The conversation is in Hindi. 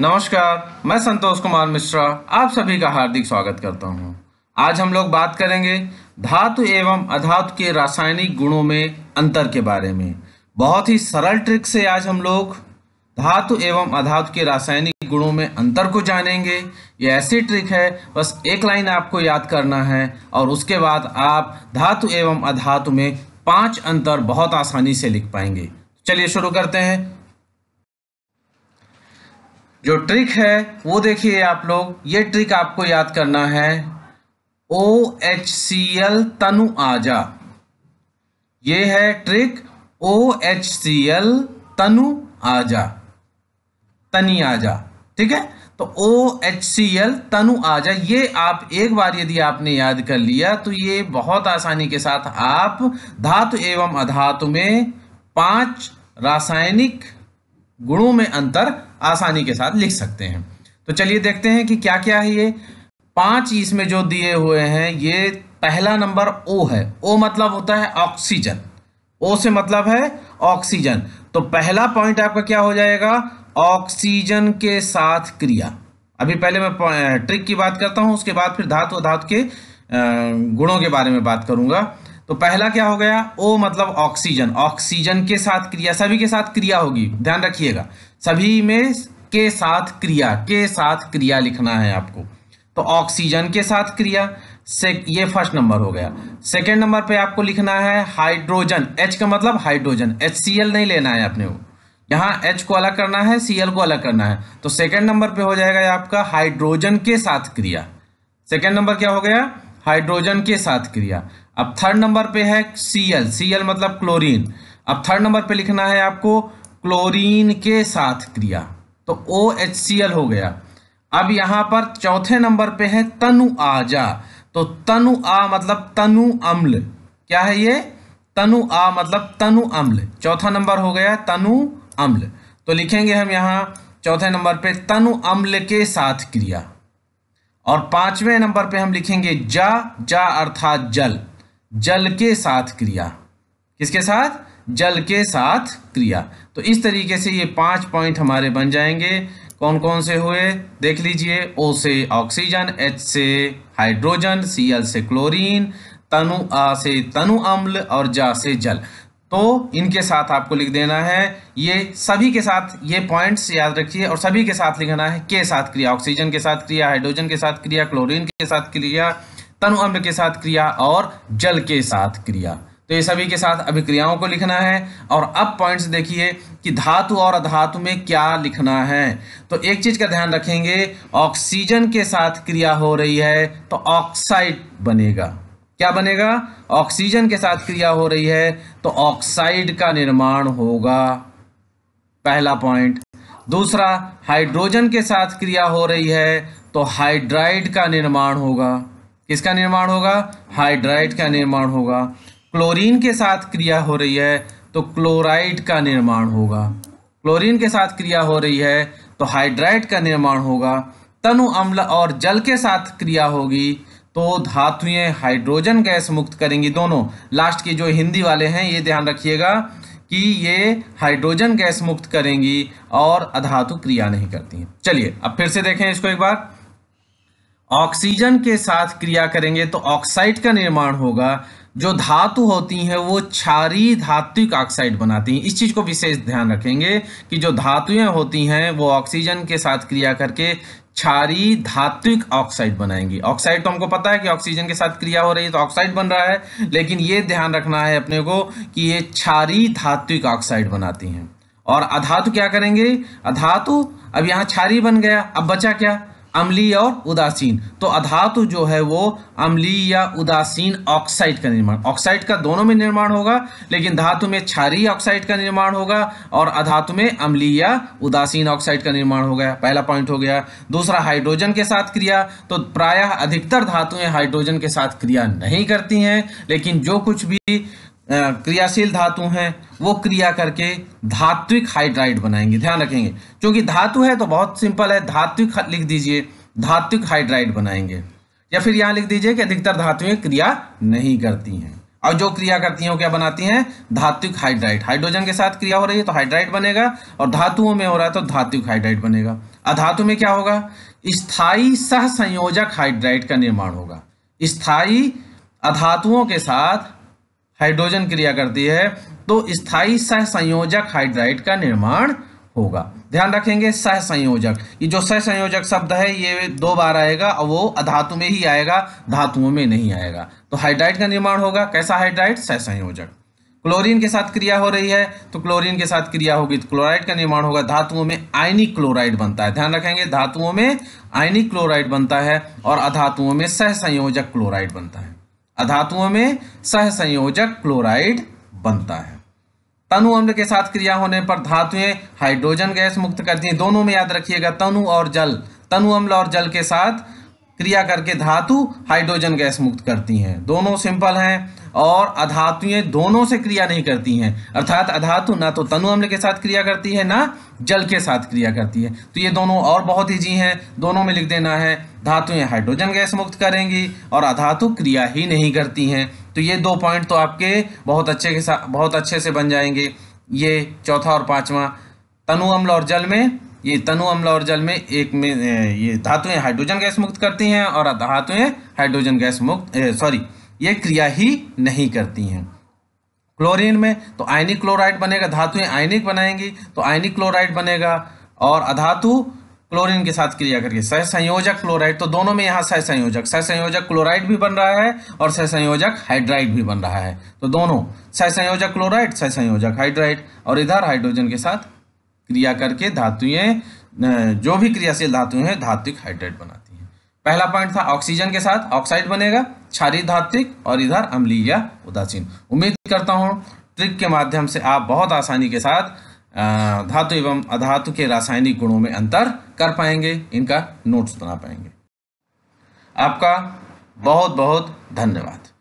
नमस्कार मैं संतोष कुमार मिश्रा आप सभी का हार्दिक स्वागत करता हूं। आज हम लोग बात करेंगे धातु एवं अधातु के रासायनिक गुणों में अंतर के बारे में बहुत ही सरल ट्रिक से आज हम लोग धातु एवं अधातु के रासायनिक गुणों में अंतर को जानेंगे ये ऐसी ट्रिक है बस एक लाइन आपको याद करना है और उसके बाद आप धातु एवं अधातु में पांच अंतर बहुत आसानी से लिख पाएंगे चलिए शुरू करते हैं जो ट्रिक है वो देखिए आप लोग ये ट्रिक आपको याद करना है ओ एच सी एल तनु आजा ये है trick O H C L तनु आजा तनी आजा ठीक है तो ओ एच सी एल तनु आजा ये आप एक बार यदि आपने याद कर लिया तो ये बहुत आसानी के साथ आप धातु एवं अधातु में पांच रासायनिक गुणों में अंतर आसानी के साथ लिख सकते हैं तो चलिए देखते हैं कि क्या क्या है ये पांच इसमें जो दिए हुए हैं ये पहला नंबर ओ है ओ मतलब होता है ऑक्सीजन ओ से मतलब है ऑक्सीजन तो पहला पॉइंट आपका क्या हो जाएगा ऑक्सीजन के साथ क्रिया अभी पहले मैं ट्रिक की बात करता हूँ उसके बाद फिर धातु धातु के गुणों के बारे में बात करूंगा तो पहला क्या हो गया ओ मतलब ऑक्सीजन ऑक्सीजन के साथ क्रिया सभी के साथ क्रिया होगी ध्यान रखिएगा सभी में के साथ क्रिया के साथ क्रिया लिखना है आपको तो ऑक्सीजन के साथ क्रिया से ये फर्स्ट नंबर हो गया सेकेंड नंबर पे आपको लिखना है हाइड्रोजन एच का मतलब हाइड्रोजन एच सी एल नहीं लेना है आपने को यहाँ एच को अलग करना है सी एल को अलग करना है तो सेकेंड नंबर पर हो जाएगा आपका हाइड्रोजन के साथ क्रिया सेकेंड नंबर क्या हो गया हाइड्रोजन के साथ क्रिया अब थर्ड नंबर पे है सी एल सी एल मतलब क्लोरीन अब थर्ड नंबर पे लिखना है आपको क्लोरीन के साथ क्रिया तो ओ एच सी एल हो गया अब यहाँ पर चौथे नंबर पे है तनु आजा तो तनु आ मतलब तनु अम्ल क्या है ये तनु आ मतलब तनु अम्ल चौथा नंबर हो गया तनु अम्ल तो लिखेंगे हम यहाँ चौथे नंबर पे तनु अम्ल के साथ क्रिया और पांचवें नंबर पे हम लिखेंगे जा जा अर्थात जल जल के साथ क्रिया किसके साथ जल के साथ क्रिया तो इस तरीके से ये पांच पॉइंट हमारे बन जाएंगे कौन कौन से हुए देख लीजिए ओ से ऑक्सीजन एच से हाइड्रोजन सी एल से क्लोरीन तनु आ से तनु अम्ल और जा से जल तो इनके साथ आपको लिख देना है ये सभी के साथ ये पॉइंट्स याद रखिए और सभी के साथ लिखना है के साथ क्रिया ऑक्सीजन के साथ क्रिया हाइड्रोजन के साथ क्रिया क्लोरीन के साथ क्रिया तनु अम्ल के साथ क्रिया और जल के साथ क्रिया तो ये सभी के साथ अभिक्रियाओं को लिखना है और अब पॉइंट्स देखिए कि धातु और अधातु में क्या लिखना है तो एक चीज़ का ध्यान रखेंगे ऑक्सीजन के साथ क्रिया हो रही है तो ऑक्साइड बनेगा क्या बनेगा ऑक्सीजन के साथ क्रिया हो रही है तो ऑक्साइड का निर्माण होगा पहला पॉइंट दूसरा हाइड्रोजन के साथ क्रिया हो रही है तो हाइड्राइड का निर्माण होगा किसका निर्माण होगा हाइड्राइड का निर्माण होगा क्लोरीन के साथ क्रिया हो रही है तो क्लोराइड का निर्माण होगा क्लोरीन के साथ क्रिया हो रही है तो हाइड्राइड का निर्माण होगा तनु अम्ल और जल के साथ क्रिया होगी तो धातुएं हाइड्रोजन गैस मुक्त करेंगी दोनों लास्ट के जो हिंदी वाले हैं ये ध्यान रखिएगा कि ये हाइड्रोजन गैस मुक्त करेंगी और अधातु क्रिया नहीं करती हैं चलिए अब फिर से देखें इसको एक बार ऑक्सीजन के साथ क्रिया करेंगे तो ऑक्साइड का निर्माण होगा जो धातु होती हैं वो क्षारी धात्विक ऑक्साइड बनाती हैं इस चीज़ को विशेष ध्यान रखेंगे कि जो धातुएं होती हैं वो ऑक्सीजन के साथ क्रिया करके क्षारी धात्विक ऑक्साइड बनाएंगी ऑक्साइड तो हमको पता है कि ऑक्सीजन के साथ क्रिया हो रही है तो ऑक्साइड बन रहा है लेकिन ये ध्यान रखना है अपने को कि ये क्षारी धात्विक ऑक्साइड बनाती हैं और अधातु क्या करेंगे अधातु अब यहाँ क्षारी बन गया अब बचा क्या अम्ली और उदासीन तो अधातु जो है वो अम्ली या उदासीन ऑक्साइड का निर्माण ऑक्साइड का दोनों में निर्माण होगा लेकिन धातु में क्षारी ऑक्साइड का निर्माण होगा और अधातु में अम्ली या उदासीन ऑक्साइड का निर्माण हो गया पहला पॉइंट हो गया दूसरा हाइड्रोजन के साथ क्रिया तो प्रायः अधिकतर धातुएं हाइड्रोजन के साथ क्रिया नहीं करती हैं लेकिन जो कुछ भी क्रियाशील धातु हैं वो क्रिया करके धात्विक हाइड्राइड बनाएंगे ध्यान रखेंगे क्योंकि धातु है तो बहुत सिंपल है धात्विक लिख दीजिए धात्विक हाइड्राइड बनाएंगे या फिर यहाँ लिख दीजिए कि अधिकतर धातुएं क्रिया नहीं करती हैं और जो क्रिया करती हैं वो क्या बनाती हैं धात्विक हाइड्राइड हाइड्रोजन के साथ क्रिया हो रही है तो हाइड्राइड बनेगा और धातुओं में हो रहा है तो धात्विक हाइड्राइड बनेगा अधातु में क्या होगा स्थायी सह संयोजक हाइड्राइड का निर्माण होगा स्थायी अधातुओं के साथ हाइड्रोजन क्रिया करती है तो स्थायी सह संयोजक हाइड्राइड का निर्माण होगा ध्यान रखेंगे सह संयोजक ये जो सह संयोजक शब्द है ये दो बार आएगा और वो अधातु में ही आएगा धातुओं में नहीं आएगा तो हाइड्राइड का निर्माण होगा कैसा हाइड्राइड सह संयोजक क्लोरीन के साथ क्रिया हो रही है तो क्लोरीन के साथ क्रिया होगी तो क्लोराइड का निर्माण होगा धातुओं में आयनिक क्लोराइड बनता है ध्यान रखेंगे धातुओं में आयनिक क्लोराइड बनता है और अधातुओं में सह संयोजक क्लोराइड बनता है अधातुओं में सह संयोजक क्लोराइड बनता है तनु अम्ल के साथ क्रिया होने पर धातुएं हाइड्रोजन गैस मुक्त करती हैं दोनों में याद रखिएगा तनु और जल तनु अम्ल और जल के साथ क्रिया करके धातु हाइड्रोजन गैस मुक्त करती हैं दोनों सिंपल हैं और अधातुएं दोनों से क्रिया नहीं करती हैं अर्थात अधातु ना तो तनु अम्ल के साथ क्रिया करती है ना जल के साथ क्रिया करती है तो ये दोनों और बहुत ईजी हैं दोनों में लिख देना है धातुएं हाइड्रोजन गैस मुक्त करेंगी और अधातु क्रिया ही नहीं करती हैं तो ये दो पॉइंट तो आपके बहुत अच्छे के साथ बहुत अच्छे से बन जाएंगे ये चौथा और पाँचवा तनु अम्ल और जल में ये तनु अम्ल और जल में एक में ये धातुएं हाइड्रोजन गैस मुक्त करती हैं और धातुएं हाइड्रोजन गैस मुक्त सॉरी ये क्रिया ही नहीं करती हैं क्लोरीन में तो आयनिक क्लोराइड बनेगा धातुएं आयनिक बनाएंगी तो आयनिक क्लोराइड बनेगा और अधातु क्लोरीन के साथ क्रिया करके सह संयोजक क्लोराइड तो दोनों में यहाँ सह संयोजक सह संयोजक क्लोराइड भी बन रहा है और सह संयोजक हाइड्राइड भी बन रहा है तो दोनों सह संयोजक क्लोराइड सह संयोजक हाइड्राइड और इधर हाइड्रोजन के साथ क्रिया करके धातुएं जो भी क्रियाशील धातु हैं धात्विक हाइड्रेट बनाती हैं पहला पॉइंट था ऑक्सीजन के साथ ऑक्साइड बनेगा क्षारी धात्विक और इधर अम्लीय या उदासीन उम्मीद करता हूँ ट्रिक के माध्यम से आप बहुत आसानी के साथ धातु एवं अधातु के रासायनिक गुणों में अंतर कर पाएंगे इनका नोट्स बना पाएंगे आपका बहुत बहुत धन्यवाद